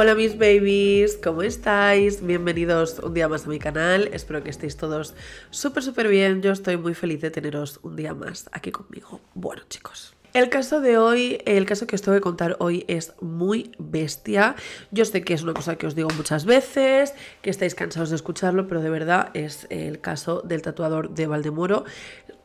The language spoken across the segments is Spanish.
Hola mis babies, ¿cómo estáis? Bienvenidos un día más a mi canal, espero que estéis todos súper súper bien, yo estoy muy feliz de teneros un día más aquí conmigo. Bueno chicos, el caso de hoy, el caso que os tengo que contar hoy es muy bestia. Yo sé que es una cosa que os digo muchas veces, que estáis cansados de escucharlo, pero de verdad es el caso del tatuador de Valdemoro,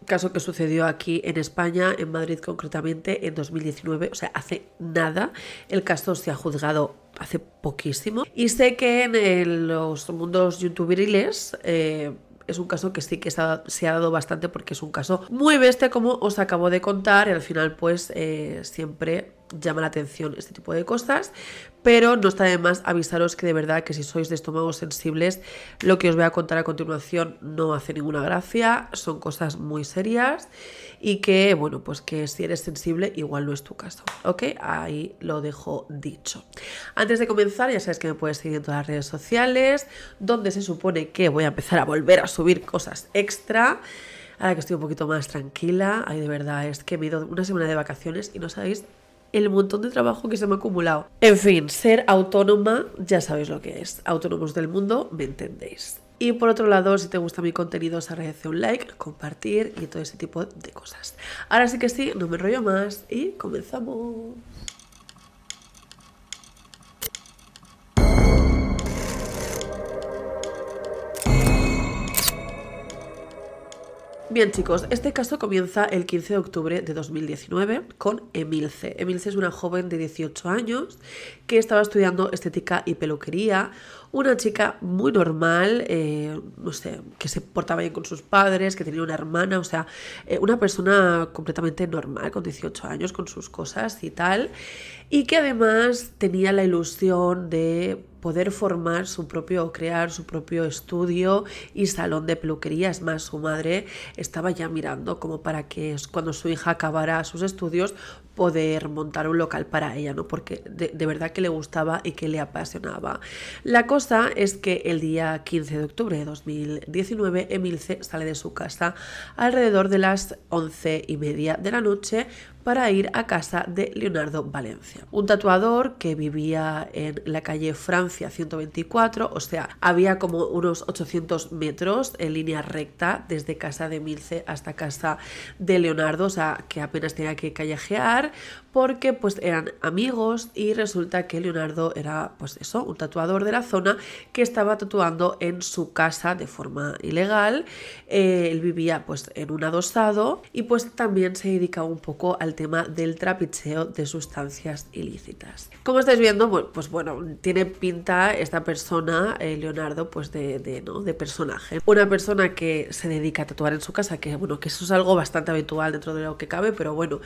caso que sucedió aquí en España, en Madrid concretamente, en 2019, o sea, hace nada. El caso se ha juzgado hace poquísimo. Y sé que en los mundos youtuberiles... Eh, es un caso que sí que se ha, dado bastante porque es un caso muy bestia como os acabo de contar y al final pues eh, siempre llama la atención este tipo de cosas pero no está de más avisaros que de verdad que si sois de estómagos sensibles, lo que os voy a contar a continuación no hace ninguna gracia, son cosas muy serias y que, bueno, pues que si eres sensible igual no es tu caso, ¿ok? Ahí lo dejo dicho. Antes de comenzar, ya sabéis que me puedes seguir en todas las redes sociales, donde se supone que voy a empezar a volver a subir cosas extra ahora que estoy un poquito más tranquila, ahí de verdad, es que me he ido una semana de vacaciones y no sabéis el montón de trabajo que se me ha acumulado. En fin, ser autónoma, ya sabéis lo que es. Autónomos del mundo, me entendéis. Y por otro lado, si te gusta mi contenido, os agradezco un like, compartir y todo ese tipo de cosas. Ahora sí que sí, no me enrollo más y comenzamos. Bien chicos, este caso comienza el 15 de octubre de 2019 con Emilce. Emilce es una joven de 18 años que estaba estudiando estética y peluquería una chica muy normal, eh, no sé, que se portaba bien con sus padres, que tenía una hermana, o sea, eh, una persona completamente normal, con 18 años, con sus cosas y tal, y que además tenía la ilusión de poder formar su propio, crear su propio estudio y salón de peluquería. Es más, su madre estaba ya mirando como para que cuando su hija acabara sus estudios poder montar un local para ella, ¿no? Porque de, verdad que le gustaba y que le apasionaba. La cosa es que el día 15 de octubre de 2019, Emilce sale de su casa alrededor de las once y media de la noche para ir a casa de Leonardo Valencia, un tatuador que vivía en la calle Francia 124, o sea, había como unos 800 metros en línea recta desde casa de Milce hasta casa de Leonardo, o sea, que apenas tenía que callejear, porque pues eran amigos y resulta que Leonardo era pues eso, un tatuador de la zona que estaba tatuando en su casa de forma ilegal. Eh, él vivía pues en un adosado y pues también se dedicaba un poco al tema del trapicheo de sustancias ilícitas. Como estáis viendo, pues bueno, tiene pinta esta persona, eh, Leonardo, pues de, de, ¿no? de personaje. Una persona que se dedica a tatuar en su casa, que bueno, que eso es algo bastante habitual dentro de lo que cabe, pero bueno,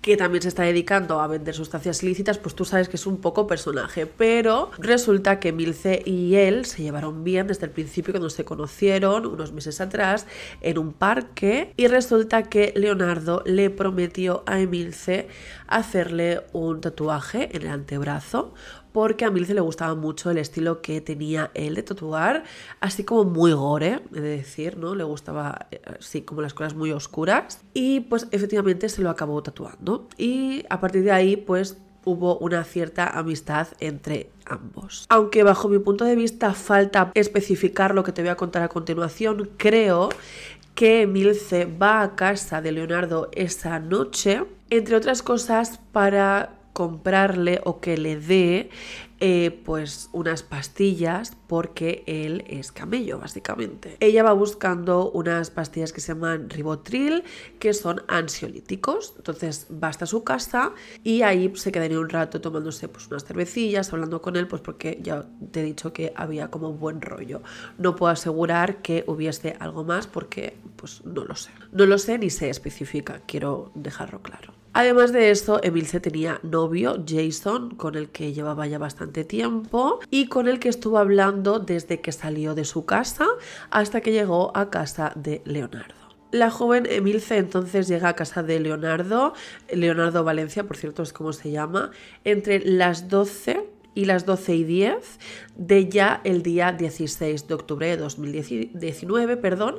que también se está dedicando a vender sustancias ilícitas, pues tú sabes que es un poco personaje. Pero resulta que Milce y él se llevaron bien desde el principio cuando se conocieron, unos meses atrás, en un parque. Y resulta que Leonardo le prometió a Emilce hacerle un tatuaje en el antebrazo porque a Milce le gustaba mucho el estilo que tenía él de tatuar, así como muy gore, he de decir, ¿no? Le gustaba así eh, como las cosas muy oscuras y pues efectivamente se lo acabó tatuando y a partir de ahí pues hubo una cierta amistad entre ambos. Aunque bajo mi punto de vista falta especificar lo que te voy a contar a continuación, creo que Milce va a casa de Leonardo esa noche, entre otras cosas para comprarle o que le dé eh, pues unas pastillas porque él es camello básicamente. Ella va buscando unas pastillas que se llaman ribotril que son ansiolíticos, entonces va hasta su casa y ahí se quedaría un rato tomándose pues unas cervecillas, hablando con él pues porque ya te he dicho que había como un buen rollo. No puedo asegurar que hubiese algo más porque pues no lo sé. No lo sé ni se especifica, quiero dejarlo claro. Además de esto, Emilce tenía novio, Jason, con el que llevaba ya bastante tiempo y con el que estuvo hablando desde que salió de su casa hasta que llegó a casa de Leonardo. La joven Emilce entonces llega a casa de Leonardo, Leonardo Valencia, por cierto, es como se llama, entre las 12 y las 12 y 10 de ya el día 16 de octubre de 2019, perdón,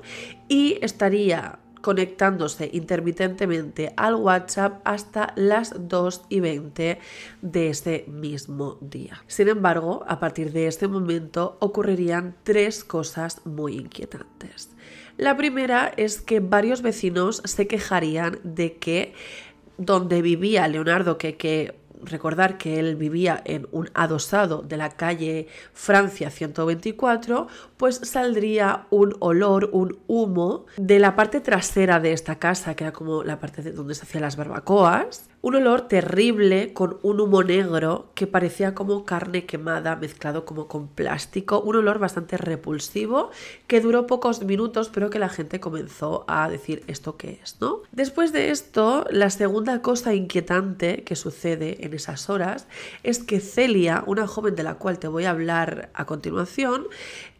y estaría conectándose intermitentemente al WhatsApp hasta las 2 y 20 de ese mismo día. Sin embargo, a partir de este momento ocurrirían tres cosas muy inquietantes. La primera es que varios vecinos se quejarían de que donde vivía Leonardo que, que recordar que él vivía en un adosado de la calle Francia 124, pues saldría un olor, un humo de la parte trasera de esta casa, que era como la parte donde se hacían las barbacoas. Un olor terrible con un humo negro que parecía como carne quemada mezclado como con plástico. Un olor bastante repulsivo que duró pocos minutos pero que la gente comenzó a decir esto qué es, ¿no? Después de esto, la segunda cosa inquietante que sucede en esas horas es que Celia, una joven de la cual te voy a hablar a continuación,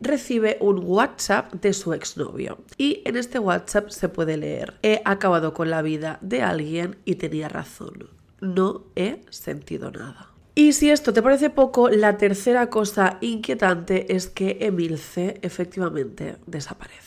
recibe un WhatsApp de su exnovio. Y en este WhatsApp se puede leer, he acabado con la vida de alguien y tenía razón. No he sentido nada. Y si esto te parece poco, la tercera cosa inquietante es que Emilce efectivamente desaparece.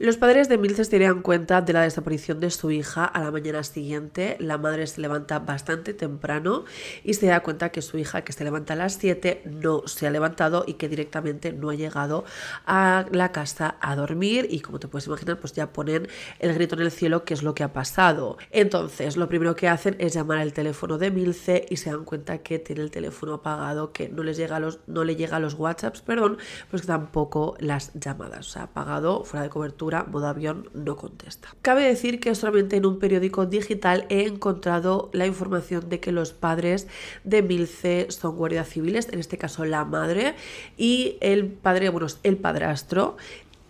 Los padres de Milce se dieron cuenta de la desaparición de su hija a la mañana siguiente. La madre se levanta bastante temprano y se da cuenta que su hija, que se levanta a las 7, no se ha levantado y que directamente no ha llegado a la casa a dormir. Y como te puedes imaginar, pues ya ponen el grito en el cielo, que es lo que ha pasado. Entonces, lo primero que hacen es llamar al teléfono de Milce y se dan cuenta que tiene el teléfono apagado, que no, les llega los, no le llega a los WhatsApps, perdón, pues tampoco las llamadas. O sea, apagado, fuera de cobertura altura, no contesta. Cabe decir que solamente en un periódico digital he encontrado la información de que los padres de Milce son guardias civiles, en este caso la madre, y el padre, bueno, el padrastro,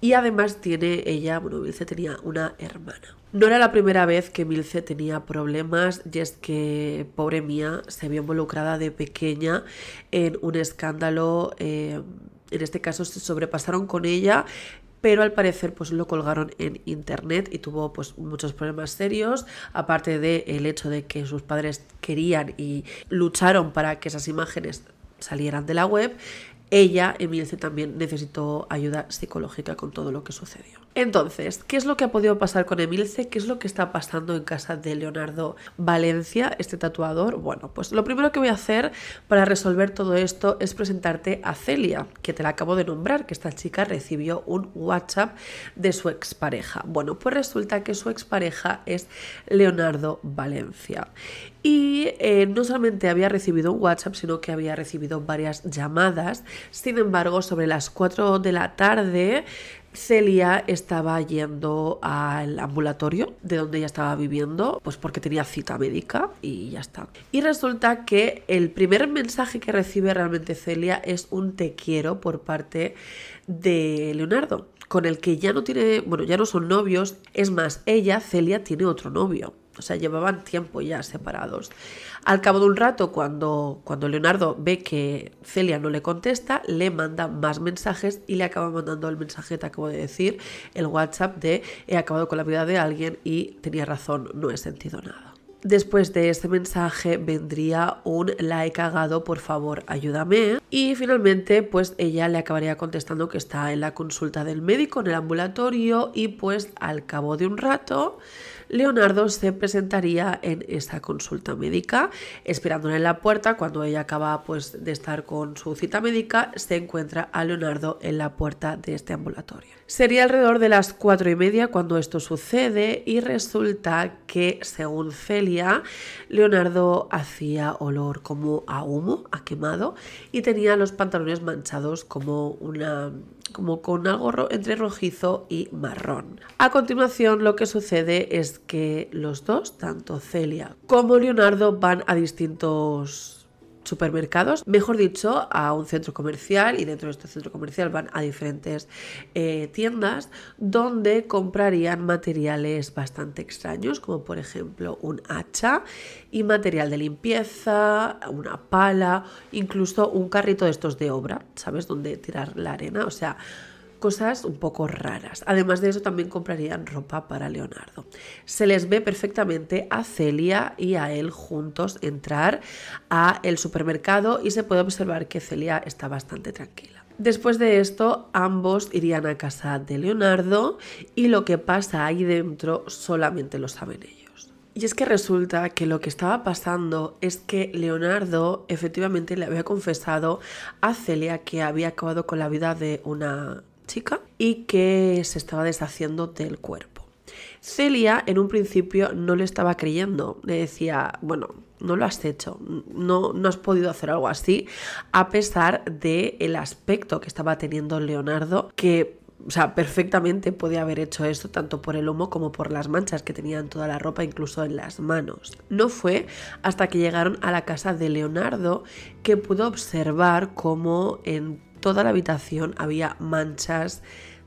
y además tiene ella, bueno, Milce tenía una hermana. No era la primera vez que Milce tenía problemas y es que, pobre mía, se vio involucrada de pequeña en un escándalo. Eh, en este caso se sobrepasaron con ella pero al parecer pues lo colgaron en internet y tuvo pues muchos problemas serios, aparte del hecho de que sus padres querían y lucharon para que esas imágenes salieran de la web, ella, Emilce, también necesitó ayuda psicológica con todo lo que sucedió. Entonces, ¿qué es lo que ha podido pasar con Emilce? ¿Qué es lo que está pasando en casa de Leonardo Valencia, este tatuador? Bueno, pues lo primero que voy a hacer para resolver todo esto es presentarte a Celia, que te la acabo de nombrar, que esta chica recibió un WhatsApp de su expareja. Bueno, pues resulta que su expareja es Leonardo Valencia. Y eh, no solamente había recibido un WhatsApp, sino que había recibido varias llamadas. Sin embargo, sobre las 4 de la tarde Celia estaba yendo al ambulatorio de donde ella estaba viviendo, pues porque tenía cita médica y ya está. Y resulta que el primer mensaje que recibe realmente Celia es un te quiero por parte de Leonardo, con el que ya no tiene, bueno, ya no son novios, es más, ella, Celia, tiene otro novio o sea, llevaban tiempo ya separados. Al cabo de un rato, cuando, cuando Leonardo ve que Celia no le contesta, le manda más mensajes y le acaba mandando el mensaje, te acabo de decir, el WhatsApp de he acabado con la vida de alguien y tenía razón, no he sentido nada. Después de este mensaje vendría un la he cagado, por favor, ayúdame. Y finalmente, pues ella le acabaría contestando que está en la consulta del médico, en el ambulatorio, y pues al cabo de un rato, Leonardo se presentaría en esta consulta médica, esperándola en la puerta. Cuando ella acaba pues, de estar con su cita médica, se encuentra a Leonardo en la puerta de este ambulatorio. Sería alrededor de las cuatro y media cuando esto sucede y resulta que, según Celia, Leonardo hacía olor como a humo, a quemado, y tenía los pantalones manchados como una como con algo entre rojizo y marrón. A continuación lo que sucede es que los dos, tanto Celia como Leonardo, van a distintos supermercados, mejor dicho, a un centro comercial y dentro de este centro comercial van a diferentes eh, tiendas donde comprarían materiales bastante extraños, como por ejemplo un hacha y material de limpieza, una pala, incluso un carrito de estos de obra, ¿sabes? Donde tirar la arena, o sea, cosas un poco raras. Además de eso, también comprarían ropa para Leonardo. Se les ve perfectamente a Celia y a él juntos entrar a el supermercado y se puede observar que Celia está bastante tranquila. Después de esto, ambos irían a casa de Leonardo y lo que pasa ahí dentro solamente lo saben ellos. Y es que resulta que lo que estaba pasando es que Leonardo efectivamente le había confesado a Celia que había acabado con la vida de una chica y que se estaba deshaciendo del cuerpo. Celia en un principio no le estaba creyendo, le decía, bueno, no lo has hecho, no, no has podido hacer algo así, a pesar del el aspecto que estaba teniendo Leonardo, que o sea, perfectamente podía haber hecho esto tanto por el humo como por las manchas que tenía en toda la ropa, incluso en las manos. No fue hasta que llegaron a la casa de Leonardo que pudo observar cómo en toda la habitación había manchas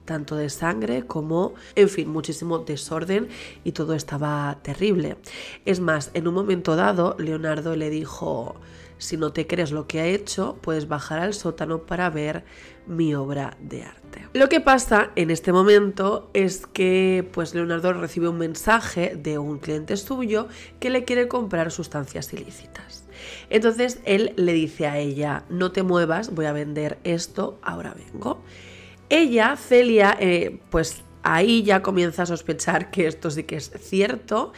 tanto de sangre como, en fin, muchísimo desorden y todo estaba terrible. Es más, en un momento dado, Leonardo le dijo, si no te crees lo que ha hecho, puedes bajar al sótano para ver mi obra de arte. Lo que pasa en este momento es que pues Leonardo recibe un mensaje de un cliente suyo que le quiere comprar sustancias ilícitas. Entonces él le dice a ella, no te muevas, voy a vender esto, ahora vengo. Ella, Celia, eh, pues ahí ya comienza a sospechar que esto sí que es cierto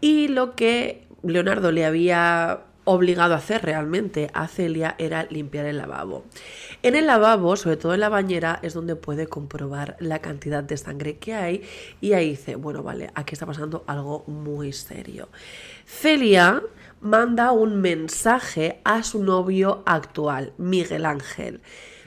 y lo que Leonardo le había obligado a hacer realmente a Celia era limpiar el lavabo. En el lavabo, sobre todo en la bañera, es donde puede comprobar la cantidad de sangre que hay y ahí dice, bueno, vale, aquí está pasando algo muy serio. Celia manda un mensaje a su novio actual, Miguel Ángel,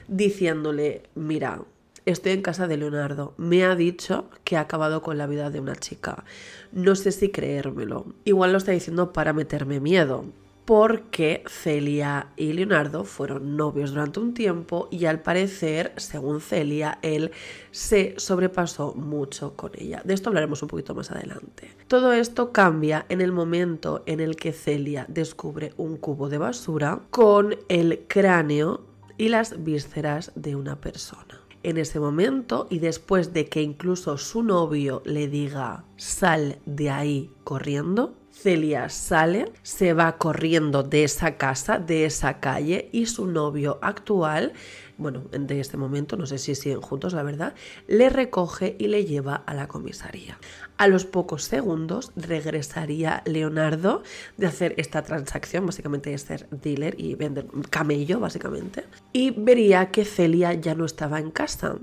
diciéndole, mira, estoy en casa de Leonardo, me ha dicho que ha acabado con la vida de una chica, no sé si creérmelo, igual lo está diciendo para meterme miedo, porque Celia y Leonardo fueron novios durante un tiempo y al parecer, según Celia, él se sobrepasó mucho con ella. De esto hablaremos un poquito más adelante. Todo esto cambia en el momento en el que Celia descubre un cubo de basura con el cráneo y las vísceras de una persona. En ese momento y después de que incluso su novio le diga sal de ahí corriendo, Celia sale, se va corriendo de esa casa, de esa calle y su novio actual, bueno, de este momento, no sé si siguen juntos, la verdad, le recoge y le lleva a la comisaría. A los pocos segundos regresaría Leonardo de hacer esta transacción, básicamente de ser dealer y vender camello, básicamente, y vería que Celia ya no estaba en casa.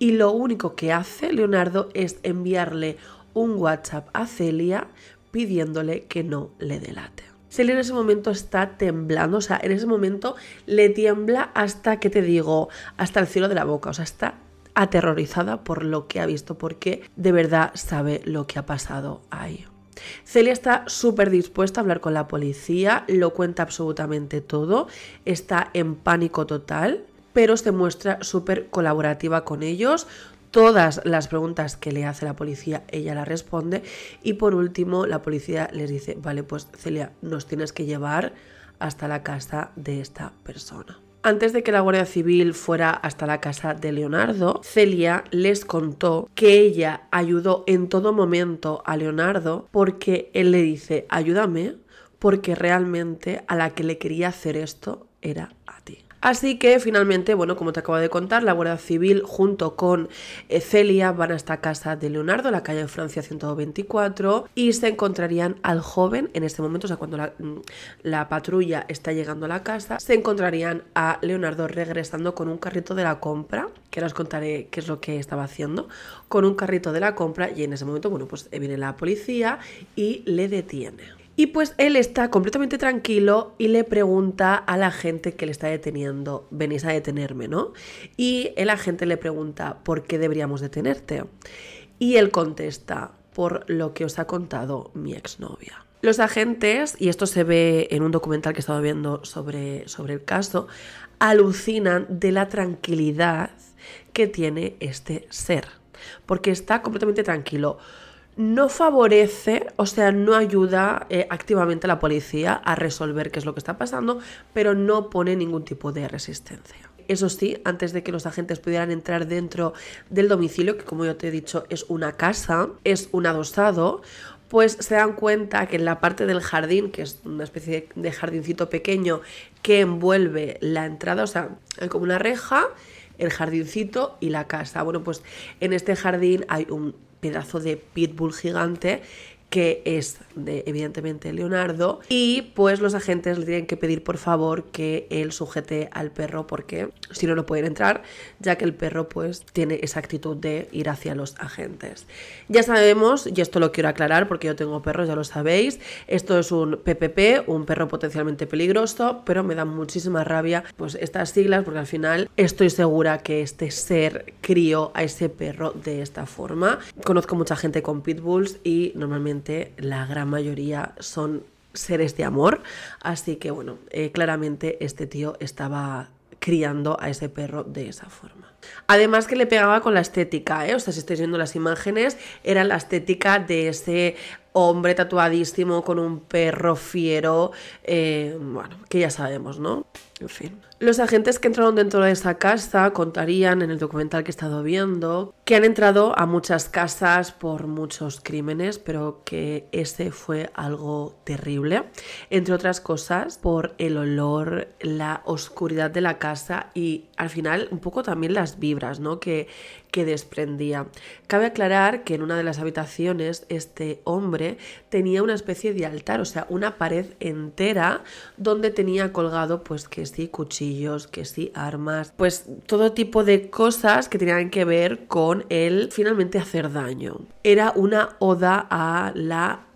Y lo único que hace Leonardo es enviarle un WhatsApp a Celia pidiéndole que no le delate. Celia en ese momento está temblando, o sea, en ese momento le tiembla hasta, que te digo? Hasta el cielo de la boca, o sea, está aterrorizada por lo que ha visto, porque de verdad sabe lo que ha pasado ahí. Celia está súper dispuesta a hablar con la policía, lo cuenta absolutamente todo, está en pánico total, pero se muestra súper colaborativa con ellos, todas las preguntas que le hace la policía, ella las responde. Y por último, la policía les dice, vale, pues Celia, nos tienes que llevar hasta la casa de esta persona. Antes de que la Guardia Civil fuera hasta la casa de Leonardo, Celia les contó que ella ayudó en todo momento a Leonardo porque él le dice, ayúdame, porque realmente a la que le quería hacer esto era Así que finalmente, bueno, como te acabo de contar, la Guardia Civil junto con eh, Celia van a esta casa de Leonardo, la calle de Francia 124, y se encontrarían al joven en este momento, o sea, cuando la, mm, la patrulla está llegando a la casa, se encontrarían a Leonardo regresando con un carrito de la compra, que ahora os contaré qué es lo que estaba haciendo, con un carrito de la compra y en ese momento, bueno, pues viene la policía y le detiene. Y pues él está completamente tranquilo y le pregunta a la gente que le está deteniendo, venís a detenerme, ¿no? Y el agente le pregunta, ¿por qué deberíamos detenerte? Y él contesta, por lo que os ha contado mi exnovia. Los agentes, y esto se ve en un documental que estaba viendo sobre, sobre el caso, alucinan de la tranquilidad que tiene este ser, porque está completamente tranquilo no favorece, o sea, no ayuda eh, activamente a la policía a resolver qué es lo que está pasando, pero no pone ningún tipo de resistencia. Eso sí, antes de que los agentes pudieran entrar dentro del domicilio, que como yo te he dicho es una casa, es un adosado, pues se dan cuenta que en la parte del jardín, que es una especie de jardincito pequeño que envuelve la entrada, o sea, hay como una reja, el jardincito y la casa. Bueno, pues en este jardín hay un pedazo de pitbull gigante que es de evidentemente Leonardo y pues los agentes le tienen que pedir por favor que él sujete al perro porque si no no pueden entrar ya que el perro pues tiene esa actitud de ir hacia los agentes. Ya sabemos y esto lo quiero aclarar porque yo tengo perros ya lo sabéis, esto es un PPP, un perro potencialmente peligroso pero me da muchísima rabia pues estas siglas porque al final estoy segura que este ser crió a ese perro de esta forma. Conozco mucha gente con pitbulls y normalmente la gran mayoría son seres de amor, así que bueno, eh, claramente este tío estaba criando a ese perro de esa forma. Además que le pegaba con la estética, ¿eh? o sea, si estáis viendo las imágenes, era la estética de ese hombre tatuadísimo con un perro fiero, eh, bueno, que ya sabemos, ¿no? En fin. Los agentes que entraron dentro de esa casa contarían en el documental que he estado viendo que han entrado a muchas casas por muchos crímenes, pero que ese fue algo terrible. Entre otras cosas, por el olor, la oscuridad de la casa y al final un poco también las vibras, ¿no? Que, que desprendía. Cabe aclarar que en una de las habitaciones este hombre tenía una especie de altar, o sea, una pared entera donde tenía colgado pues que sí cuchillos, que sí armas, pues todo tipo de cosas que tenían que ver con el finalmente hacer daño. Era una oda a la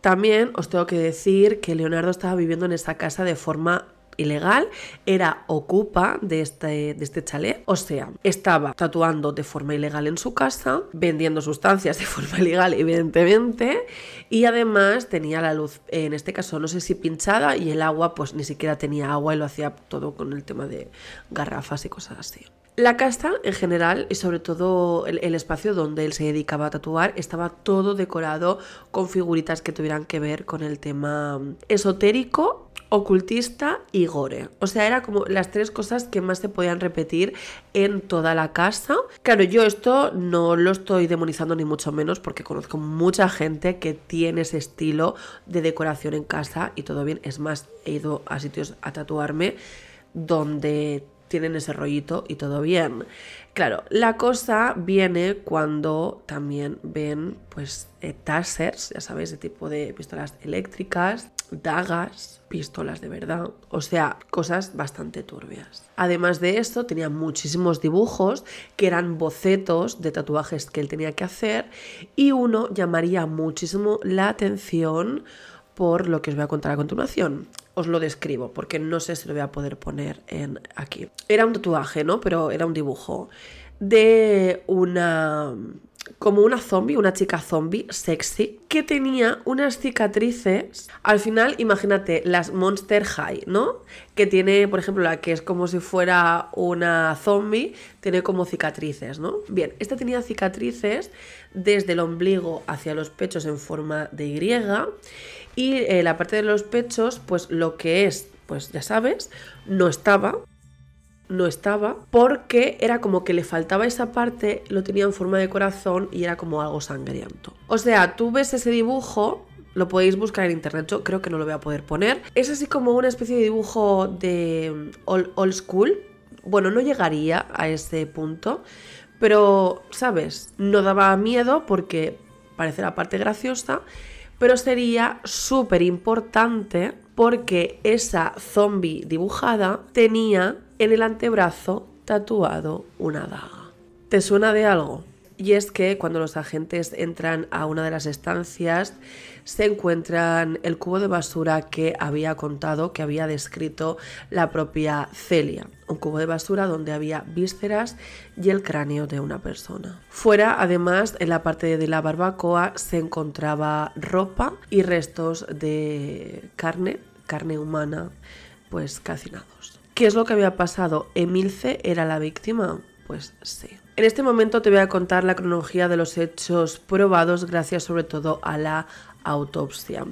también os tengo que decir que Leonardo estaba viviendo en esta casa de forma ilegal era ocupa de este, de este chalet, o sea, estaba tatuando de forma ilegal en su casa, vendiendo sustancias de forma ilegal, evidentemente, y además tenía la luz, en este caso no sé si pinchada, y el agua pues ni siquiera tenía agua y lo hacía todo con el tema de garrafas y cosas así. La casa en general y sobre todo el, el, espacio donde él se dedicaba a tatuar estaba todo decorado con figuritas que tuvieran que ver con el tema mm, esotérico ocultista y gore. O sea, era como las tres cosas que más se podían repetir en toda la casa. Claro, yo esto no lo estoy demonizando ni mucho menos porque conozco mucha gente que tiene ese estilo de decoración en casa y todo bien. Es más, he ido a sitios a tatuarme donde tienen ese rollito y todo bien. Claro, la cosa viene cuando también ven pues eh, tasers, ya sabéis, de tipo de pistolas eléctricas, dagas, pistolas de verdad, o sea, cosas bastante turbias. Además de esto, tenía muchísimos dibujos que eran bocetos de tatuajes que él tenía que hacer y uno llamaría muchísimo la atención por lo que os voy a contar a continuación. Os lo describo porque no sé si lo voy a poder poner en aquí. Era un tatuaje, ¿no? Pero era un dibujo de una como una zombie, una chica zombie sexy, que tenía unas cicatrices. Al final, imagínate, las Monster High, ¿no? Que tiene, por ejemplo, la que es como si fuera una zombie, tiene como cicatrices, ¿no? Bien, esta tenía cicatrices desde el ombligo hacia los pechos en forma de Y y eh, la parte de los pechos, pues lo que es, pues ya sabes, no estaba no estaba porque era como que le faltaba esa parte, lo tenía en forma de corazón y era como algo sangriento. O sea, tú ves ese dibujo, lo podéis buscar en internet, yo creo que no lo voy a poder poner. Es así como una especie de dibujo de mm, old, school. Bueno, no llegaría a ese punto, pero, ¿sabes? No daba miedo porque parece la parte graciosa, pero sería súper importante porque esa zombie dibujada tenía en el antebrazo tatuado una daga. ¿Te suena de algo? Y es que cuando los agentes entran a una de las estancias, se encuentran el cubo de basura que había contado, que había descrito la propia Celia. Un cubo de basura donde había vísceras y el cráneo de una persona. Fuera, además, en la parte de la barbacoa se encontraba ropa y restos de carne, carne humana, pues calcinados. ¿Qué es lo que había pasado? ¿Emilce era la víctima? Pues sí. En este momento te voy a contar la cronología de los hechos probados gracias sobre todo a la autopsia.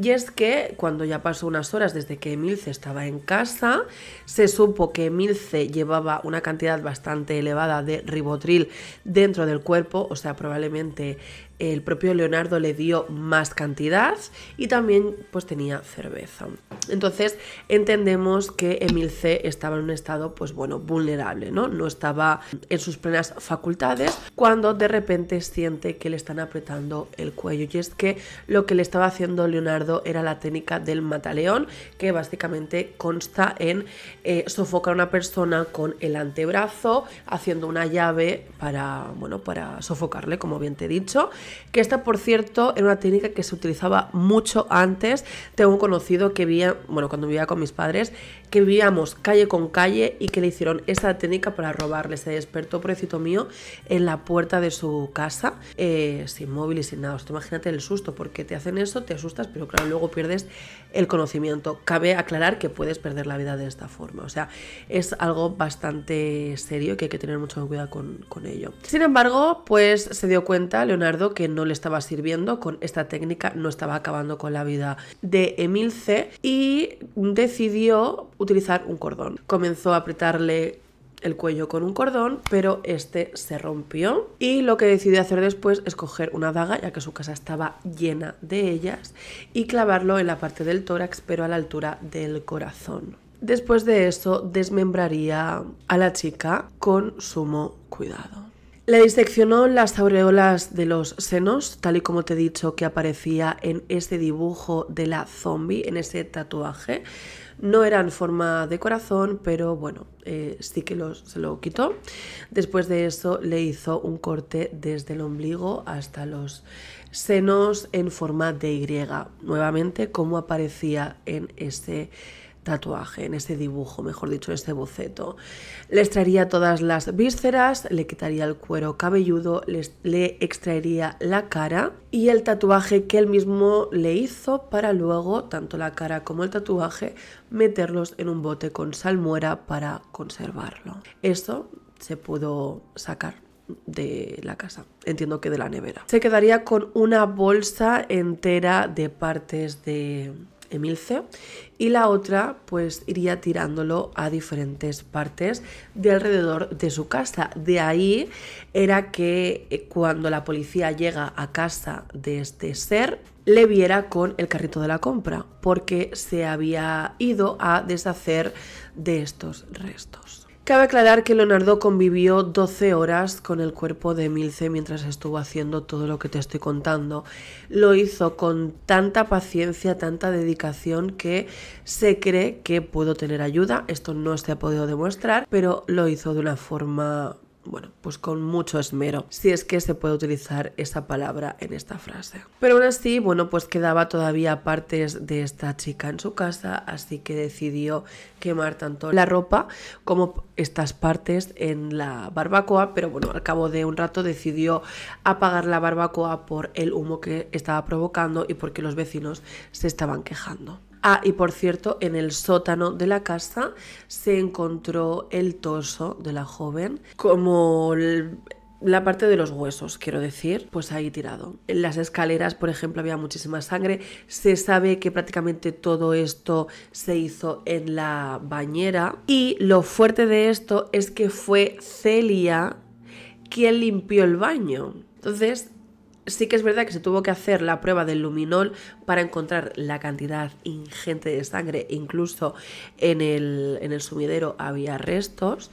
Y es que cuando ya pasó unas horas desde que Emilce estaba en casa, se supo que Emilce llevaba una cantidad bastante elevada de ribotril dentro del cuerpo, o sea, probablemente el propio Leonardo le dio más cantidad y también pues tenía cerveza. Entonces entendemos que Emilce estaba en un estado pues bueno vulnerable, ¿no? No estaba en sus plenas facultades cuando de repente siente que le están apretando el cuello y es que lo lo que le estaba haciendo Leonardo era la técnica del mataleón, que básicamente consta en eh, sofocar a una persona con el antebrazo, haciendo una llave para, bueno, para sofocarle, como bien te he dicho. Que esta, por cierto, era una técnica que se utilizaba mucho antes. Tengo un conocido que vivía, bueno, cuando vivía con mis padres, que vivíamos calle con calle y que le hicieron esa técnica para robarle. Se despertó, pobrecito mío, en la puerta de su casa, eh, sin móvil y sin nada. imagínate el susto, porque que te hacen eso, te asustas, pero claro, luego pierdes el conocimiento. Cabe aclarar que puedes perder la vida de esta forma. O sea, es algo bastante serio que hay que tener mucho cuidado con, con ello. Sin embargo, pues se dio cuenta Leonardo que no le estaba sirviendo con esta técnica, no estaba acabando con la vida de Emilce y decidió utilizar un cordón. Comenzó a apretarle el cuello con un cordón, pero este se rompió y lo que decidió hacer después es coger una daga, ya que su casa estaba llena de ellas, y clavarlo en la parte del tórax, pero a la altura del corazón. Después de eso, desmembraría a la chica con sumo cuidado. Le diseccionó las aureolas de los senos, tal y como te he dicho que aparecía en ese dibujo de la zombie, en ese tatuaje. No era en forma de corazón, pero bueno, eh, sí que se lo quitó. Después de eso le hizo un corte desde el ombligo hasta los senos en forma de Y, nuevamente como aparecía en ese tatuaje, en ese dibujo, mejor dicho, en este boceto. Le extraería todas las vísceras, le quitaría el cuero cabelludo, le extraería la cara y el tatuaje que él mismo le hizo para luego, tanto la cara como el tatuaje, meterlos en un bote con salmuera para conservarlo. Esto se pudo sacar de la casa, entiendo que de la nevera. Se quedaría con una bolsa entera de partes de Emilce y la otra pues iría tirándolo a diferentes partes de alrededor de su casa. De ahí era que eh, cuando la policía llega a casa de este ser, le viera con el carrito de la compra, porque se había ido a deshacer de estos restos. Cabe aclarar que Leonardo convivió 12 horas con el cuerpo de Milce mientras estuvo haciendo todo lo que te estoy contando. Lo hizo con tanta paciencia, tanta dedicación que se cree que pudo tener ayuda. Esto no se ha podido demostrar, pero lo hizo de una forma bueno, pues con mucho esmero, si es que se puede utilizar esa palabra en esta frase. Pero aún así, bueno, pues quedaba todavía partes de esta chica en su casa, así que decidió quemar tanto la ropa como estas partes en la barbacoa, pero bueno, al cabo de un rato decidió apagar la barbacoa por el humo que estaba provocando y porque los vecinos se estaban quejando. Ah, y por cierto, en el sótano de la casa se encontró el torso de la joven, como la parte de los huesos, quiero decir, pues ahí tirado. En las escaleras, por ejemplo, había muchísima sangre. Se sabe que prácticamente todo esto se hizo en la bañera. Y lo fuerte de esto es que fue Celia quien limpió el baño. Entonces, sí que es verdad que se tuvo que hacer la prueba del luminol para encontrar la cantidad ingente de sangre, incluso en el, en el sumidero había restos,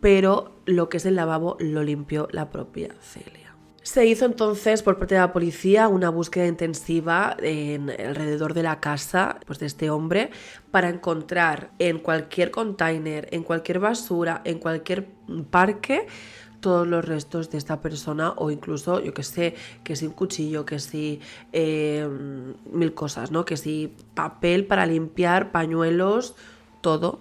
pero lo que es el lavabo lo limpió la propia Celia. Se hizo entonces por parte de la policía una búsqueda intensiva en alrededor de la casa pues, de este hombre para encontrar en cualquier container, en cualquier basura, en cualquier parque todos los restos de esta persona o incluso, yo que sé, que si un cuchillo, que si em, mil cosas, ¿no? Que si papel para limpiar, pañuelos, todo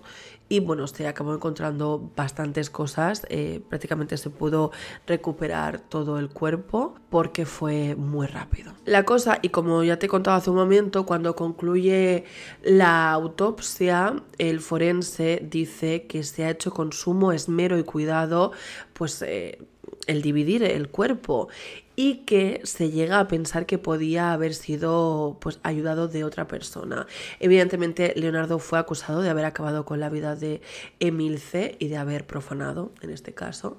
y bueno, se acabó encontrando bastantes cosas, eh, prácticamente se pudo recuperar todo el cuerpo porque fue muy rápido. La cosa, y como ya te he contado hace un momento, cuando concluye la autopsia, el forense dice que se ha hecho con sumo esmero y cuidado, pues... Eh, el dividir el cuerpo y que se llega a pensar que podía haber sido pues ayudado de otra persona. Evidentemente Leonardo fue acusado de haber acabado con la vida de Emilce y de haber profanado, en este caso,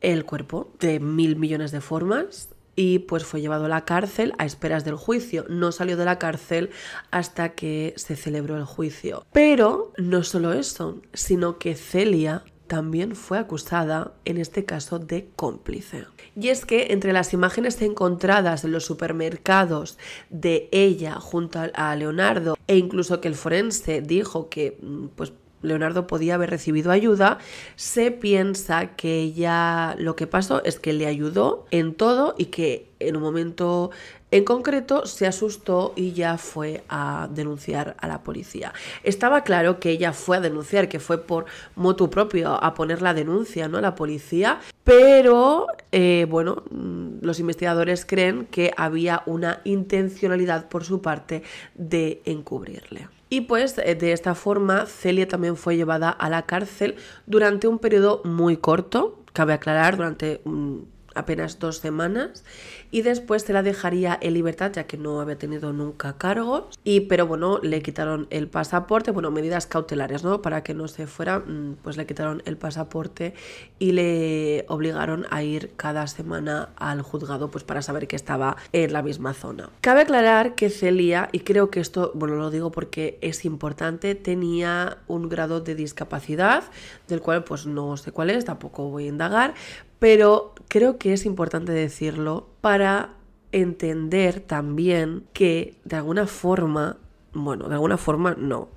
el cuerpo de mil millones de formas y pues fue llevado a la cárcel a esperas del juicio. No salió de la cárcel hasta que se celebró el juicio. Pero no solo eso, sino que Celia también fue acusada, en este caso, de cómplice. Y es que entre las imágenes encontradas en los supermercados de ella junto a Leonardo, e incluso que el forense dijo que mm, pues, Leonardo podía haber recibido ayuda, se piensa que ella lo que pasó es que le ayudó en todo y que en un momento en concreto se asustó y ya fue a denunciar a la policía. Estaba claro que ella fue a denunciar, que fue por motu propio a poner la denuncia ¿no? a la policía, pero eh, bueno, mm, los investigadores creen que había una intencionalidad por su parte de encubrirle. Y pues eh, de esta forma Celia también fue llevada a la cárcel durante un periodo muy corto, cabe aclarar, durante un apenas dos semanas y después se la dejaría en libertad ya que no había tenido nunca cargos y pero bueno le quitaron el pasaporte bueno medidas cautelares no para que no se fuera mm, pues le quitaron el pasaporte y le obligaron a ir cada semana al juzgado pues para saber que estaba en la misma zona cabe aclarar que Celia y creo que esto bueno lo digo porque es importante tenía un grado de discapacidad del cual pues no sé cuál es tampoco voy a indagar pero creo que es importante decirlo para entender también que de alguna forma, bueno, de alguna forma no,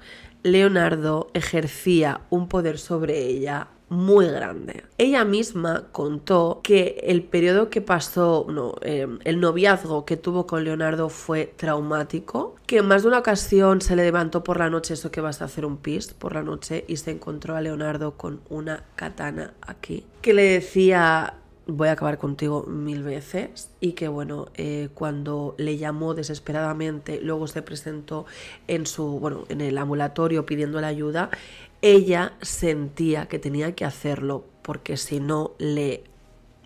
Leonardo ejercía un poder sobre ella muy grande. Ella misma contó que el periodo que pasó, no, em, el noviazgo que tuvo con Leonardo fue traumático, que en más de una ocasión se le levantó por la noche, eso que vas a hacer un pis por la noche, y se encontró a Leonardo con una katana aquí, que le decía voy a acabar contigo mil veces y que bueno eh, cuando le llamó desesperadamente luego se presentó en su bueno en el ambulatorio pidiendo la ayuda ella sentía que tenía que hacerlo porque si no le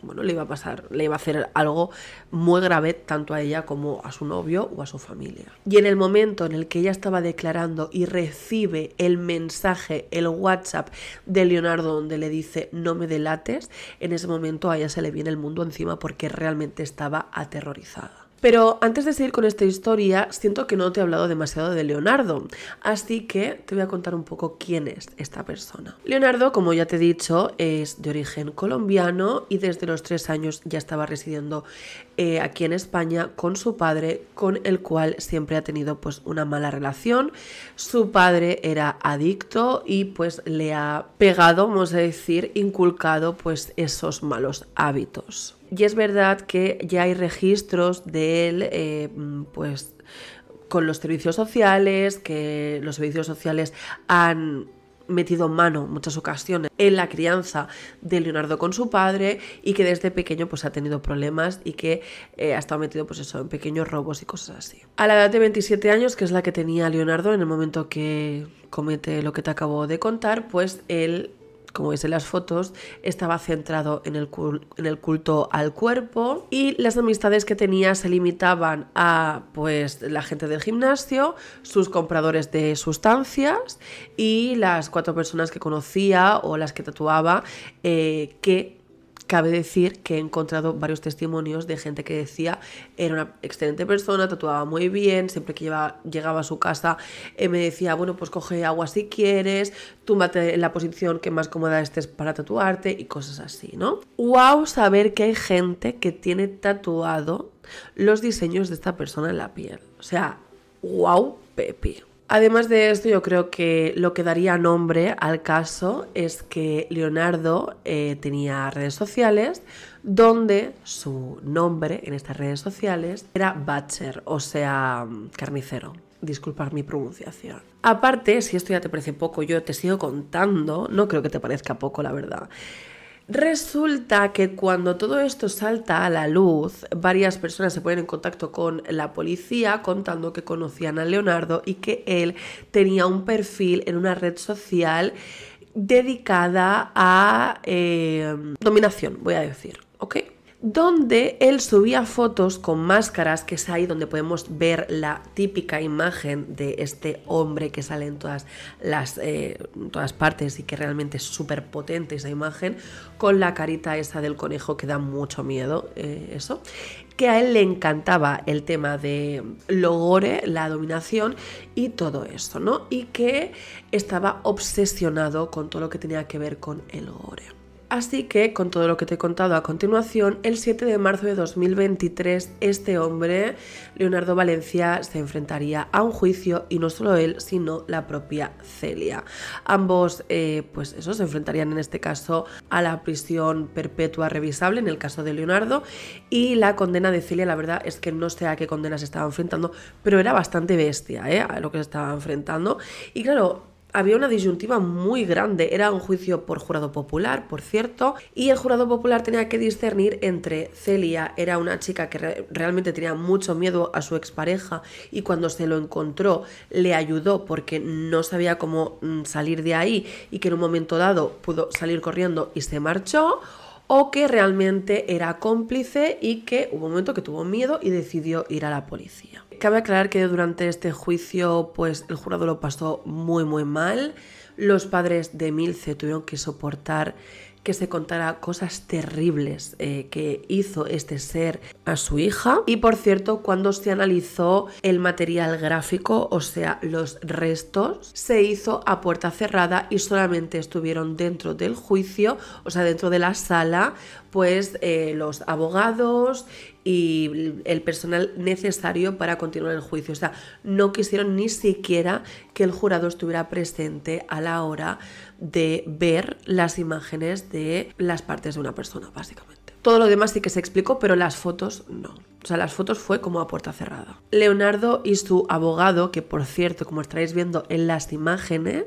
bueno, le iba a pasar, le iba a hacer algo muy grave tanto a ella como a su novio o a su familia. Y en el momento en el que ella estaba declarando y recibe el mensaje, el WhatsApp de Leonardo donde le dice no me delates, en ese momento a ella se le viene el mundo encima porque realmente estaba aterrorizada. Pero antes de seguir con esta historia, siento que no te he hablado demasiado de Leonardo, así que te voy a contar un poco quién es esta persona. Leonardo, como ya te he dicho, es de origen colombiano y desde los tres años ya estaba residiendo eh, aquí en España con su padre, con el cual siempre ha tenido pues una mala relación. Su padre era adicto y pues le ha pegado, vamos a decir, inculcado pues esos malos hábitos. Y es verdad que ya hay registros de él, eh, pues con los servicios sociales, que los servicios sociales han metido mano en muchas ocasiones en la crianza de Leonardo con su padre y que desde pequeño pues ha tenido problemas y que eh, ha estado metido pues eso en pequeños robos y cosas así. A la edad de 27 años, que es la que tenía Leonardo en el momento que comete lo que te acabo de contar, pues él como veis en las fotos, estaba centrado en el, culto al cuerpo y las amistades que tenía se limitaban a pues la gente del gimnasio, sus compradores de sustancias y las cuatro personas que conocía o las que tatuaba eh, que Cabe decir que he encontrado varios testimonios de gente que decía era una excelente persona, tatuaba muy bien, siempre que llegaba a su casa eh, me decía, bueno, pues coge agua si quieres, túmate en la posición que más cómoda estés para tatuarte y cosas así, ¿no? ¡Wow! Saber que hay gente que tiene tatuado los diseños de esta persona en la piel. O sea, wow, Pepi. Además de esto, yo creo que lo que daría nombre al caso es que Leonardo eh, tenía redes sociales donde su nombre en estas redes sociales era Butcher, o sea, carnicero. Disculpar mi pronunciación. Aparte, si esto ya te parece poco, yo te sigo contando, no creo que te parezca poco, la verdad. Resulta que cuando todo esto salta a la luz, varias personas se ponen en contacto con la policía contando que conocían a Leonardo y que él tenía un perfil en una red social dedicada a eh, dominación, voy a decir, ¿ok? donde él subía fotos con máscaras, que es ahí donde podemos ver la típica imagen de este hombre que sale en todas las eh, todas partes y que realmente es súper potente esa imagen, con la carita esa del conejo que da mucho miedo, eh, eso que a él le encantaba el tema de Logore, la dominación y todo eso, ¿no? Y que estaba obsesionado con todo lo que tenía que ver con el gore. Así que, con todo lo que te he contado a continuación, el 7 de marzo de 2023, este hombre, Leonardo Valencia, se enfrentaría a un juicio y no solo él, sino la propia Celia. Ambos, eh, pues eso, se enfrentarían en este caso a la prisión perpetua revisable, en el caso de Leonardo, y la condena de Celia, la verdad es que no sé a qué condena se estaba enfrentando, pero era bastante bestia, ¿eh? A lo que se estaba enfrentando. Y claro, había una disyuntiva muy grande. Era un juicio por jurado popular, por cierto, y el jurado popular tenía que discernir entre Celia, era una chica que realmente tenía mucho miedo a su expareja y cuando se lo encontró le ayudó porque no sabía cómo mm, salir de ahí y que en un momento dado pudo salir corriendo y se marchó o que realmente era cómplice y que hubo un momento que tuvo miedo y decidió ir a la policía. Cabe aclarar que durante este juicio, pues el jurado lo pasó muy, muy mal. Los padres de Milce tuvieron que soportar que se contara cosas terribles eh, que hizo este ser a su hija. Y por cierto, cuando se analizó el material gráfico, o sea, los restos, se hizo a puerta cerrada y solamente estuvieron dentro del juicio, o sea, dentro de la sala, pues eh, los abogados y el personal necesario para continuar el juicio. O sea, no quisieron ni siquiera que el jurado estuviera presente a la hora de ver las imágenes de las partes de una persona, básicamente. Todo lo demás sí que se explicó, pero las fotos no. O sea, las fotos fue como a puerta cerrada. Leonardo y su abogado, que por cierto, como estaréis viendo en las imágenes,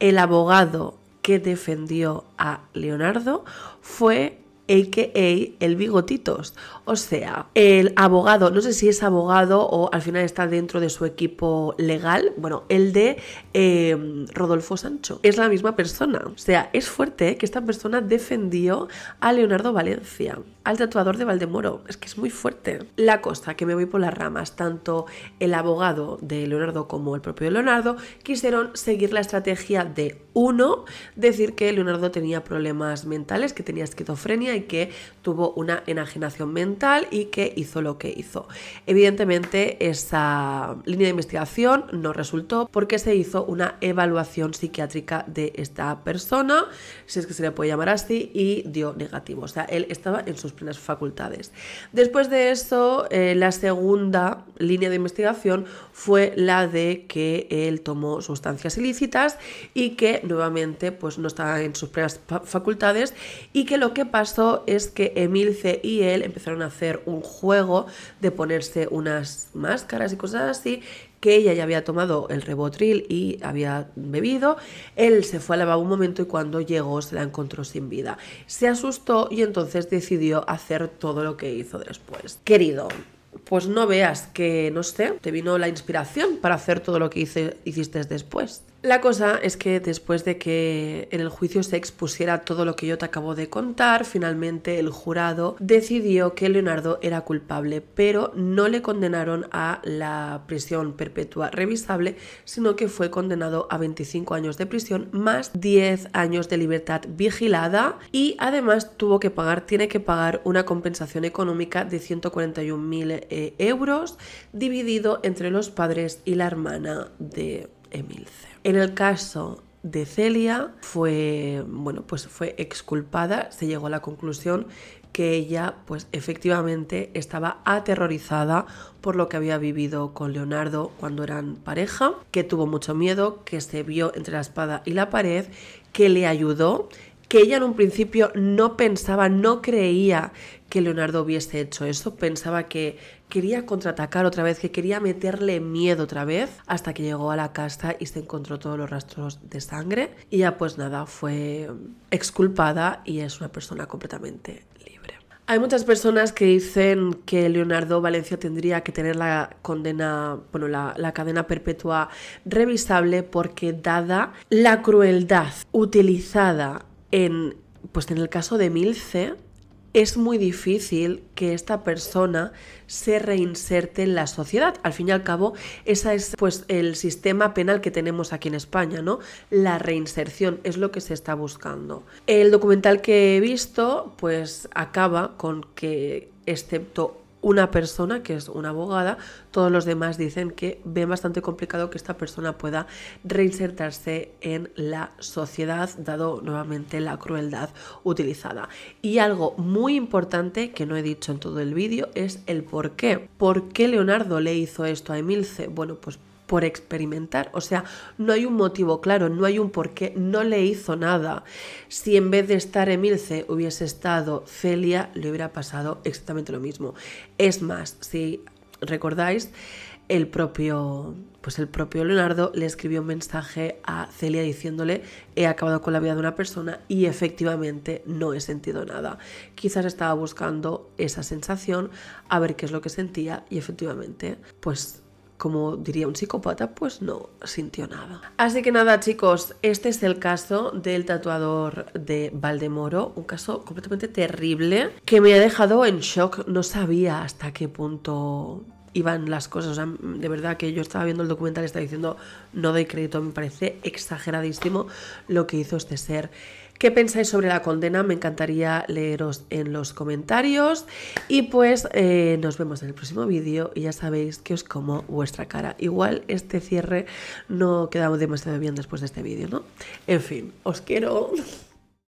el abogado que defendió a Leonardo fue a.k.a. el bigotitos. O sea, el abogado, no sé si es abogado o al final está dentro de su equipo legal, bueno, el de em, Rodolfo Sancho. Es la misma persona. O sea, es fuerte que esta persona defendió a Leonardo Valencia, al tatuador de Valdemoro. Es que es muy fuerte. La cosa, que me voy por las ramas, tanto el abogado de Leonardo como el propio Leonardo quisieron seguir la estrategia de uno, decir que Leonardo tenía problemas mentales, que tenía esquizofrenia que tuvo una enajenación mental y que hizo lo que hizo. Evidentemente esa línea de investigación no resultó porque se hizo una evaluación psiquiátrica de esta persona, si es que se le puede llamar así, y dio negativo. O sea, él estaba en sus plenas facultades. Después de eso, eh, la segunda línea de investigación fue la de que él tomó sustancias ilícitas y que nuevamente pues no estaba en sus plenas facultades y que lo que pasó es que Emilce y él empezaron a hacer un juego de ponerse unas máscaras y cosas así que ella ya había tomado el rebotril y había bebido. Él se fue a lavabo un momento y cuando llegó se la encontró sin vida. Se asustó y entonces decidió hacer todo lo que hizo después. Querido, pues no veas que, no sé, te vino la inspiración para hacer todo lo que hiciste después. La cosa es que después de que en el juicio se expusiera todo lo que yo te acabo de contar, finalmente el jurado decidió que Leonardo era culpable, pero no le condenaron a la prisión perpetua revisable, sino que fue condenado a 25 años de prisión más 10 años de libertad vigilada y además tuvo que pagar, tiene que pagar una compensación económica de 141.000 eh, euros dividido entre los padres y la hermana de Emilce. En el caso de Celia fue, bueno, pues fue exculpada, se llegó a la conclusión que ella pues efectivamente estaba aterrorizada por lo que había vivido con Leonardo cuando eran pareja, que tuvo mucho miedo, que se vio entre la espada y la pared, que le ayudó, que ella en un principio no pensaba, no creía que Leonardo hubiese hecho eso, pensaba que quería contraatacar otra vez, que quería meterle miedo otra vez, hasta que llegó a la casa y se encontró todos los rastros de sangre. Y ya pues nada, fue exculpada y es una persona completamente libre. Hay muchas personas que dicen que Leonardo Valencia tendría que tener la condena, bueno, la, cadena perpetua revisable porque dada la crueldad utilizada en, pues en el caso de Milce, es muy difícil que esta persona se reinserte en la sociedad. Al fin y al cabo, ese es pues el sistema penal que tenemos aquí en España, ¿no? La reinserción es lo que se está buscando. El documental que he visto, pues acaba con que, excepto una persona, que es una abogada, todos los demás dicen que ven bastante complicado que esta persona pueda reinsertarse en la sociedad, dado nuevamente la crueldad utilizada. Y algo muy importante que no he dicho en todo el vídeo es el por qué. ¿Por qué Leonardo le hizo esto a Emilce? Bueno, pues por experimentar. O sea, no hay un motivo claro, no hay un qué, no le hizo nada. Si en vez de estar Emilce hubiese estado Celia, le hubiera pasado exactamente lo mismo. Es más, si recordáis, el propio, pues el propio Leonardo le escribió un mensaje a Celia diciéndole he acabado con la vida de una persona y efectivamente no he sentido nada. Quizás estaba buscando esa sensación, a ver qué es lo que sentía y efectivamente pues como diría un psicópata, pues no sintió nada. Así que nada, chicos, este es el caso del tatuador de Valdemoro, un caso completamente terrible que me ha dejado en shock. No sabía hasta qué punto iban las cosas. de verdad que yo estaba viendo el documental y estaba diciendo, no doy crédito, me parece exageradísimo lo que hizo este ser. ¿Qué pensáis sobre la condena? Me encantaría leeros en los comentarios. Y pues eh, nos vemos en el próximo vídeo y ya sabéis que os como vuestra cara. Igual este cierre no quedaba demasiado bien después de este vídeo, ¿no? En fin, os quiero.